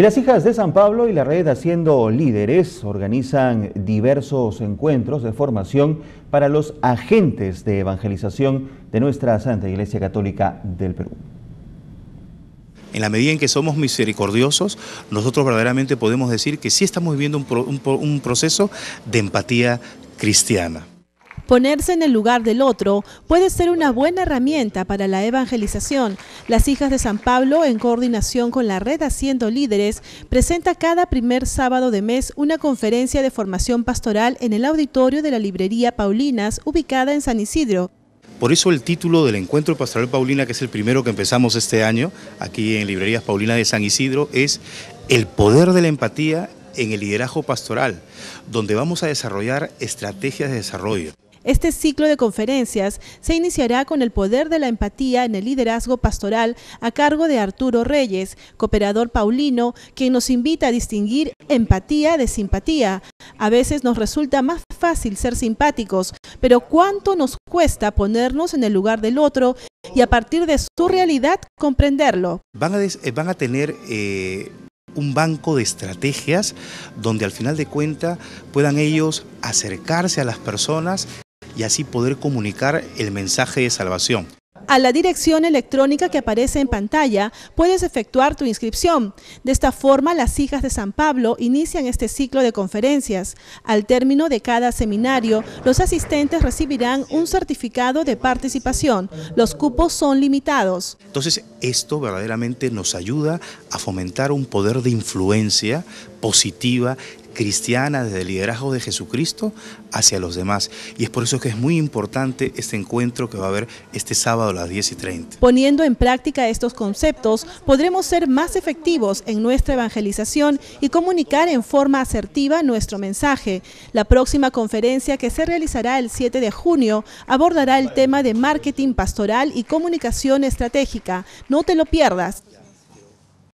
Y las hijas de San Pablo y la red Haciendo Líderes organizan diversos encuentros de formación para los agentes de evangelización de nuestra Santa Iglesia Católica del Perú. En la medida en que somos misericordiosos, nosotros verdaderamente podemos decir que sí estamos viviendo un, un proceso de empatía cristiana. Ponerse en el lugar del otro puede ser una buena herramienta para la evangelización. Las hijas de San Pablo, en coordinación con la red Haciendo Líderes, presenta cada primer sábado de mes una conferencia de formación pastoral en el auditorio de la librería Paulinas, ubicada en San Isidro. Por eso el título del Encuentro Pastoral Paulina, que es el primero que empezamos este año aquí en Librerías Paulina de San Isidro, es El poder de la empatía en el liderazgo pastoral, donde vamos a desarrollar estrategias de desarrollo. Este ciclo de conferencias se iniciará con el poder de la empatía en el liderazgo pastoral a cargo de Arturo Reyes, cooperador paulino, quien nos invita a distinguir empatía de simpatía. A veces nos resulta más fácil ser simpáticos, pero cuánto nos cuesta ponernos en el lugar del otro y a partir de su realidad comprenderlo. Van a, eh, tener eh, un banco de estrategias donde al final de cuentas puedan ellos acercarse a las personas y así poder comunicar el mensaje de salvación. A la dirección electrónica que aparece en pantalla puedes efectuar tu inscripción. De esta forma, las hijas de San Pablo inician este ciclo de conferencias. Al término de cada seminario, los asistentes recibirán un certificado de participación. Los cupos son limitados. Entonces, esto verdaderamente nos ayuda a fomentar un poder de influencia positiva cristiana, desde el liderazgo de Jesucristo hacia los demás. Y es por eso que es muy importante este encuentro que va a haber este sábado a las 10 y 30. Poniendo en práctica estos conceptos, podremos ser más efectivos en nuestra evangelización y comunicar en forma asertiva nuestro mensaje. La próxima conferencia que se realizará el 7 de junio abordará el tema de marketing pastoral y comunicación estratégica. No te lo pierdas.